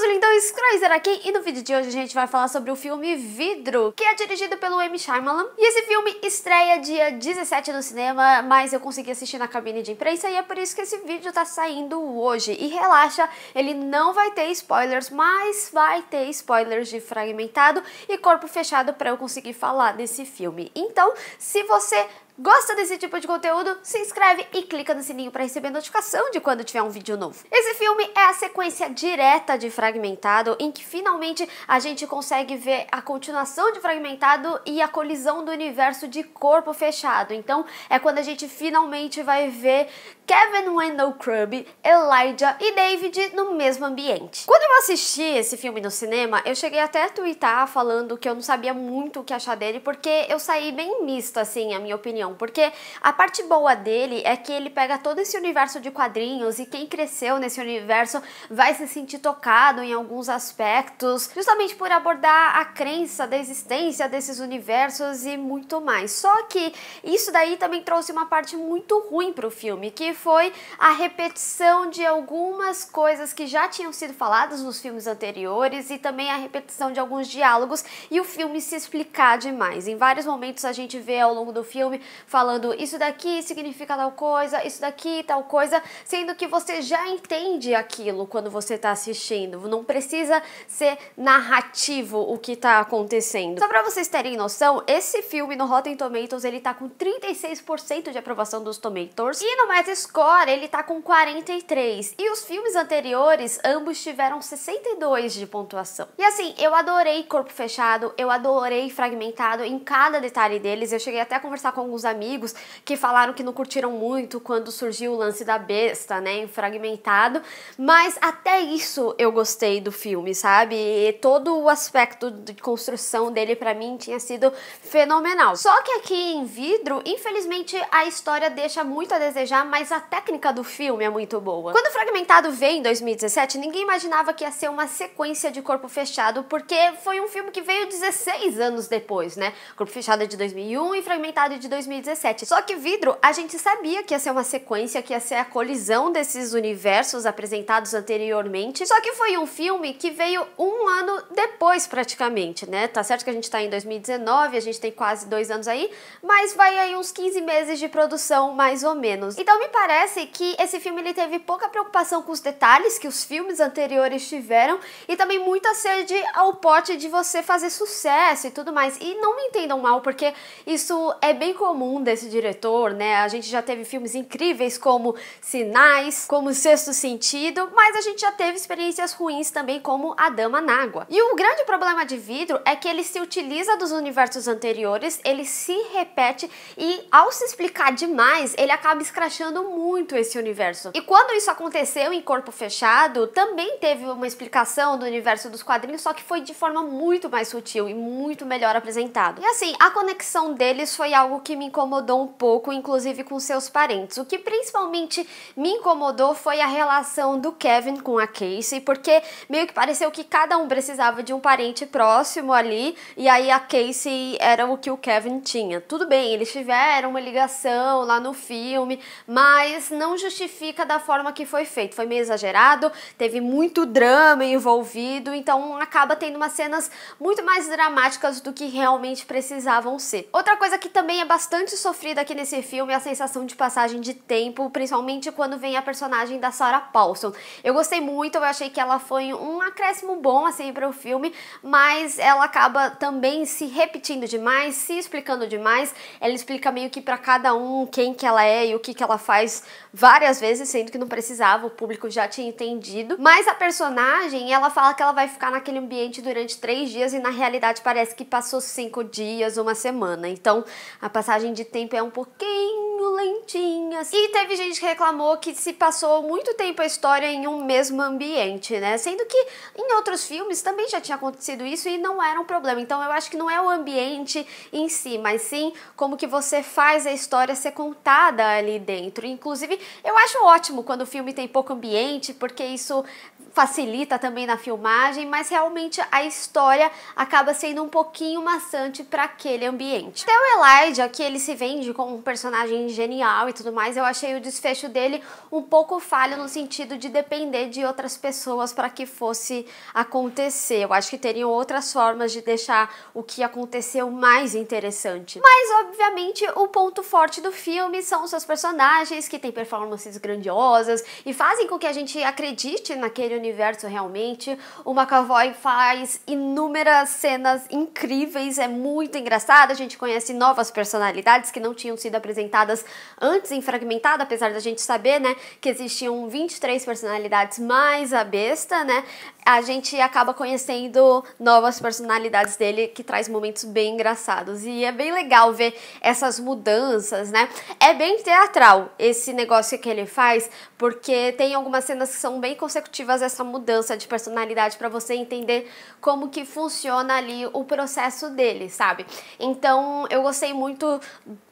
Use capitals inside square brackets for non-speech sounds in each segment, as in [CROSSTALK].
eu sou o Lindão aqui e no vídeo de hoje a gente vai falar sobre o filme Vidro, que é dirigido pelo M. Shyamalan. E esse filme estreia dia 17 no cinema, mas eu consegui assistir na cabine de imprensa e é por isso que esse vídeo tá saindo hoje. E relaxa, ele não vai ter spoilers, mas vai ter spoilers de Fragmentado e Corpo Fechado para eu conseguir falar desse filme. Então, se você Gosta desse tipo de conteúdo? Se inscreve e clica no sininho para receber notificação de quando tiver um vídeo novo. Esse filme é a sequência direta de Fragmentado, em que finalmente a gente consegue ver a continuação de Fragmentado e a colisão do universo de corpo fechado. Então é quando a gente finalmente vai ver Kevin Wendell Crumb, Elijah e David no mesmo ambiente. Quando eu assisti esse filme no cinema, eu cheguei até a twittar falando que eu não sabia muito o que achar dele, porque eu saí bem misto, assim, a minha opinião não, porque a parte boa dele é que ele pega todo esse universo de quadrinhos e quem cresceu nesse universo vai se sentir tocado em alguns aspectos, justamente por abordar a crença da existência desses universos e muito mais. Só que isso daí também trouxe uma parte muito ruim para o filme, que foi a repetição de algumas coisas que já tinham sido faladas nos filmes anteriores e também a repetição de alguns diálogos e o filme se explicar demais. Em vários momentos a gente vê ao longo do filme falando isso daqui significa tal coisa, isso daqui tal coisa, sendo que você já entende aquilo quando você está assistindo. Não precisa ser narrativo o que está acontecendo. Só para vocês terem noção, esse filme no Rotten Tomatoes ele tá com 36% de aprovação dos Tomatoes e no Metascore ele tá com 43. E os filmes anteriores, ambos tiveram 62 de pontuação. E assim, eu adorei Corpo Fechado, eu adorei Fragmentado em cada detalhe deles. Eu cheguei até a conversar com alguns alguns amigos que falaram que não curtiram muito quando surgiu o lance da besta, né, em Fragmentado, mas até isso eu gostei do filme, sabe? E todo o aspecto de construção dele para mim tinha sido fenomenal. Só que aqui em Vidro, infelizmente a história deixa muito a desejar, mas a técnica do filme é muito boa. Quando Fragmentado veio em 2017, ninguém imaginava que ia ser uma sequência de Corpo Fechado, porque foi um filme que veio 16 anos depois, né? Corpo Fechado é de 2001 e Fragmentado é de 2000 2017. Só que vidro, a gente sabia que ia ser uma sequência, que ia ser a colisão desses universos apresentados anteriormente. Só que foi um filme que veio um ano depois, praticamente, né? Tá certo que a gente tá em 2019, a gente tem quase dois anos aí, mas vai aí uns 15 meses de produção, mais ou menos. Então me parece que esse filme ele teve pouca preocupação com os detalhes que os filmes anteriores tiveram e também muita sede ao pote de você fazer sucesso e tudo mais. E não me entendam mal, porque isso é bem comum comum desse diretor, né? A gente já teve filmes incríveis como Sinais, como Sexto Sentido, mas a gente já teve experiências ruins também como A Dama na Água. E o grande problema de vidro é que ele se utiliza dos universos anteriores, ele se repete e ao se explicar demais, ele acaba escrachando muito esse universo. E quando isso aconteceu em Corpo Fechado, também teve uma explicação do universo dos quadrinhos, só que foi de forma muito mais sutil e muito melhor apresentado. E assim, a conexão deles foi algo que me incomodou um pouco, inclusive com seus parentes. O que principalmente me incomodou foi a relação do Kevin com a Casey, porque meio que pareceu que cada um precisava de um parente próximo ali, e aí a Casey era o que o Kevin tinha. Tudo bem, eles tiveram uma ligação lá no filme, mas não justifica da forma que foi feito. Foi meio exagerado, teve muito drama envolvido, então acaba tendo umas cenas muito mais dramáticas do que realmente precisavam ser. Outra coisa que também é bastante bastante sofrida aqui nesse filme a sensação de passagem de tempo, principalmente quando vem a personagem da Sarah Paulson. Eu gostei muito, eu achei que ela foi um acréscimo bom assim para o filme, mas ela acaba também se repetindo demais, se explicando demais. Ela explica meio que para cada um quem que ela é e o que que ela faz várias vezes, sendo que não precisava, o público já tinha entendido. Mas a personagem, ela fala que ela vai ficar naquele ambiente durante três dias e na realidade parece que passou cinco dias, uma semana. Então a passagem de tempo é um pouquinho lentinha. Assim. E teve gente que reclamou que se passou muito tempo a história em um mesmo ambiente, né? Sendo que em outros filmes também já tinha acontecido isso e não era um problema. Então eu acho que não é o ambiente em si, mas sim como que você faz a história ser contada ali dentro. Inclusive, eu acho ótimo quando o filme tem pouco ambiente, porque isso facilita também na filmagem, mas realmente a história acaba sendo um pouquinho maçante para aquele ambiente. Até o Elijah, que ele se vende como um personagem genial e tudo mais, eu achei o desfecho dele um pouco falho no sentido de depender de outras pessoas para que fosse acontecer. Eu acho que teriam outras formas de deixar o que aconteceu mais interessante. Mas, obviamente, o ponto forte do filme são os seus personagens, que têm performances grandiosas e fazem com que a gente acredite naquele universo realmente. O McAvoy faz inúmeras cenas incríveis, é muito engraçado, a gente conhece novas personalidades que não tinham sido apresentadas antes em Fragmentado, apesar da gente saber, né, que existiam 23 personalidades mais a besta, né, a gente acaba conhecendo novas personalidades dele que traz momentos bem engraçados. E é bem legal ver essas mudanças, né? É bem teatral esse negócio que ele faz, porque tem algumas cenas que são bem consecutivas essa mudança de personalidade para você entender como que funciona ali o processo dele, sabe? Então, eu gostei muito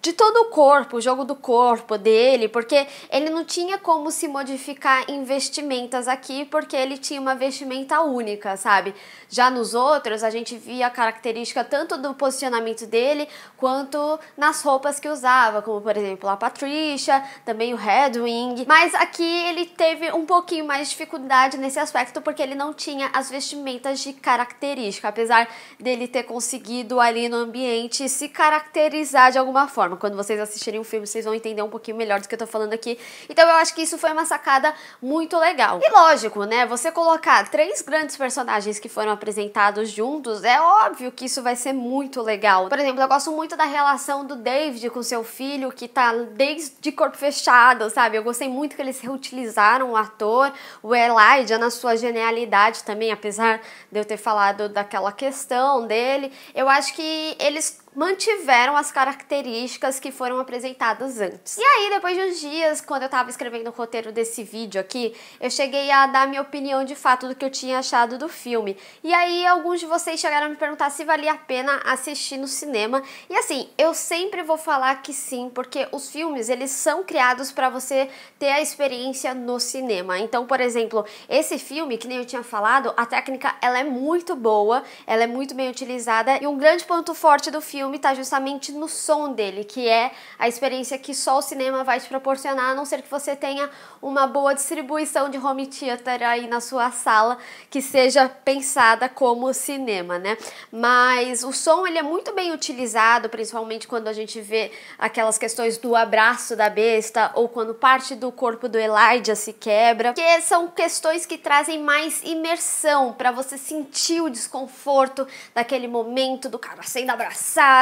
de todo o corpo, o jogo do corpo dele, porque ele não tinha como se modificar em vestimentas aqui, porque ele tinha uma vestimenta única, sabe? Já nos outros, a gente via a característica tanto do posicionamento dele, quanto nas roupas que usava, como por exemplo a Patricia, também o Redwing, mas aqui ele teve um pouquinho mais de dificuldade nesse aspecto, porque ele não tinha as vestimentas de característica, apesar dele ter conseguido ali no ambiente se caracterizar de alguma alguma forma. Quando vocês assistirem o filme, vocês vão entender um pouquinho melhor do que eu tô falando aqui. Então eu acho que isso foi uma sacada muito legal. E lógico, né? Você colocar três grandes personagens que foram apresentados juntos, é óbvio que isso vai ser muito legal. Por exemplo, eu gosto muito da relação do David com seu filho, que tá desde corpo fechado, sabe? Eu gostei muito que eles reutilizaram o ator, o Elijah, na sua genialidade também, apesar de eu ter falado daquela questão dele. Eu acho que eles mantiveram as características que foram apresentadas antes. E aí, depois de uns dias, quando eu tava escrevendo o roteiro desse vídeo aqui, eu cheguei a dar minha opinião de fato do que eu tinha achado do filme. E aí, alguns de vocês chegaram a me perguntar se valia a pena assistir no cinema. E assim, eu sempre vou falar que sim, porque os filmes, eles são criados para você ter a experiência no cinema. Então, por exemplo, esse filme, que nem eu tinha falado, a técnica ela é muito boa, ela é muito bem utilizada e um grande ponto forte do filme filme está justamente no som dele, que é a experiência que só o cinema vai te proporcionar, a não ser que você tenha uma boa distribuição de home theater aí na sua sala, que seja pensada como cinema, né? Mas o som ele é muito bem utilizado, principalmente quando a gente vê aquelas questões do abraço da besta ou quando parte do corpo do Elijah se quebra, que são questões que trazem mais imersão para você sentir o desconforto daquele momento do cara sendo abraçado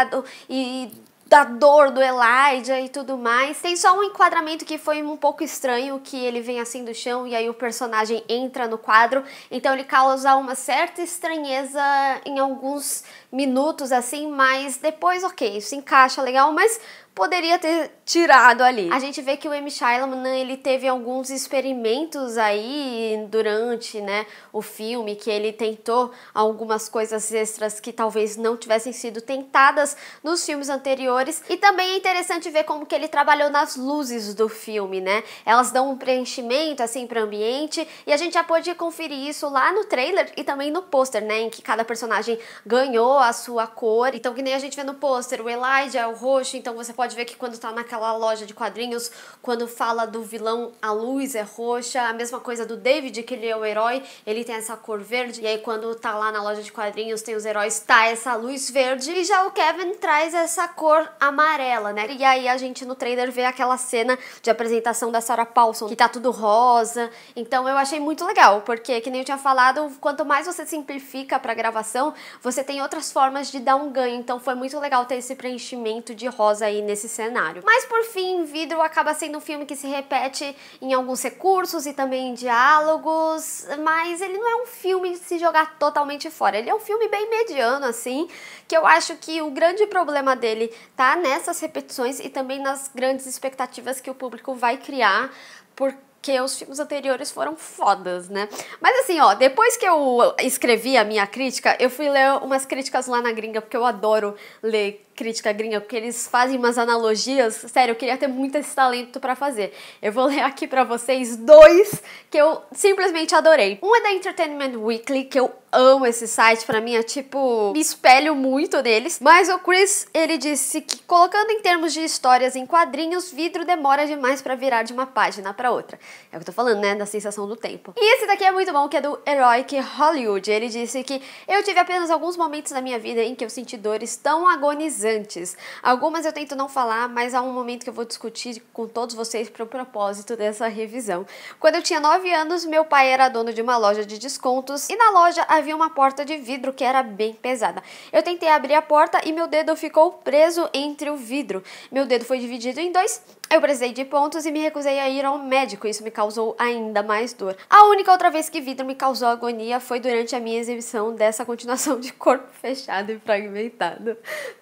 e da dor do Elijah e tudo mais. Tem só um enquadramento que foi um pouco estranho, que ele vem assim do chão e aí o personagem entra no quadro, então ele causa uma certa estranheza em alguns minutos assim, mas depois ok, se encaixa legal, mas poderia ter tirado ali. A gente vê que o M. Shyamalan, ele teve alguns experimentos aí durante, né, o filme, que ele tentou algumas coisas extras que talvez não tivessem sido tentadas nos filmes anteriores. E também é interessante ver como que ele trabalhou nas luzes do filme, né? Elas dão um preenchimento, assim, para o ambiente, e a gente já pode conferir isso lá no trailer e também no pôster, né, em que cada personagem ganhou a sua cor. Então, que nem a gente vê no pôster, o Elijah é o roxo, então você pode ver que quando tá naquela aquela loja de quadrinhos quando fala do vilão a luz é roxa, a mesma coisa do David, que ele é o herói, ele tem essa cor verde, e aí quando tá lá na loja de quadrinhos tem os heróis, tá essa luz verde, e já o Kevin traz essa cor amarela, né? E aí a gente no trailer vê aquela cena de apresentação da Sarah Paulson, que tá tudo rosa, então eu achei muito legal, porque que nem eu tinha falado, quanto mais você simplifica pra gravação, você tem outras formas de dar um ganho, então foi muito legal ter esse preenchimento de rosa aí nesse cenário. Mas mas por fim, Vidro acaba sendo um filme que se repete em alguns recursos e também em diálogos, mas ele não é um filme de se jogar totalmente fora. Ele é um filme bem mediano, assim, que eu acho que o grande problema dele tá nessas repetições e também nas grandes expectativas que o público vai criar por porque os filmes anteriores foram fodas, né? Mas assim, ó, depois que eu escrevi a minha crítica, eu fui ler umas críticas lá na gringa, porque eu adoro ler crítica gringa, porque eles fazem umas analogias. Sério, eu queria ter muito esse talento para fazer. Eu vou ler aqui para vocês dois que eu simplesmente adorei. Um é da Entertainment Weekly, que eu amo esse site, para mim é tipo, me espelho muito neles. Mas o Chris, ele disse que colocando em termos de histórias em quadrinhos, vidro demora demais para virar de uma página para outra. É o que eu tô falando, né, da sensação do tempo. E esse daqui é muito bom, que é do Heroic Hollywood. Ele disse que eu tive apenas alguns momentos na minha vida em que eu senti dores tão agonizantes. Algumas eu tento não falar, mas há um momento que eu vou discutir com todos vocês pro propósito dessa revisão. Quando eu tinha 9 anos, meu pai era dono de uma loja de descontos e na loja a havia uma porta de vidro que era bem pesada. Eu tentei abrir a porta e meu dedo ficou preso entre o vidro. Meu dedo foi dividido em dois eu precisei de pontos e me recusei a ir ao médico, isso me causou ainda mais dor. A única outra vez que vidro me causou agonia foi durante a minha exibição dessa continuação de corpo [LAUGHS] fechado e fragmentado.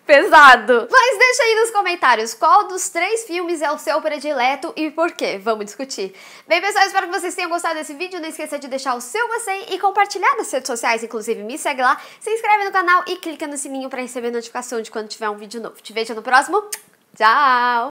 Pesado! Mas deixa aí nos comentários qual dos três filmes é o seu predileto e por quê. Vamos discutir. Bem, pessoal, espero que vocês tenham gostado desse vídeo. Não esqueça de deixar o seu gostei e compartilhar nas redes sociais, inclusive me segue lá, se inscreve no canal e clica no sininho para receber notificação de quando tiver um vídeo novo. Te vejo no próximo. Tchau!